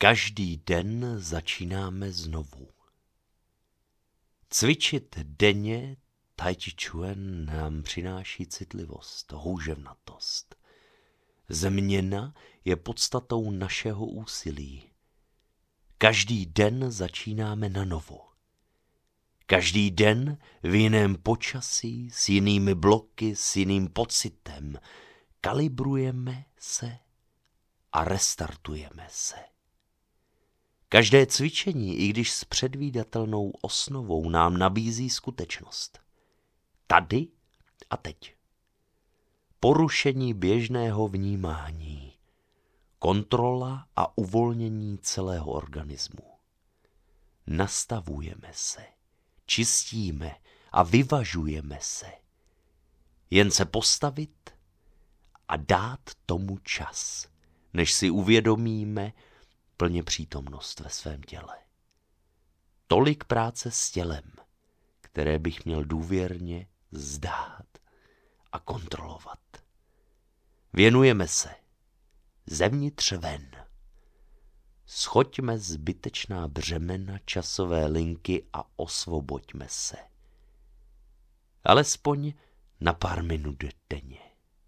Každý den začínáme znovu. Cvičit denně Tai Chi Chuan nám přináší citlivost, houževnatost. Změna je podstatou našeho úsilí. Každý den začínáme na novo. Každý den v jiném počasí, s jinými bloky, s jiným pocitem kalibrujeme se a restartujeme se. Každé cvičení, i když s předvídatelnou osnovou, nám nabízí skutečnost. Tady a teď. Porušení běžného vnímání. Kontrola a uvolnění celého organismu. Nastavujeme se, čistíme a vyvažujeme se. Jen se postavit a dát tomu čas, než si uvědomíme, plně přítomnost ve svém těle. Tolik práce s tělem, které bych měl důvěrně zdát a kontrolovat. Věnujeme se. Zevnitř ven. Schoďme zbytečná břemena časové linky a osvoboďme se. Alespoň na pár minut denně.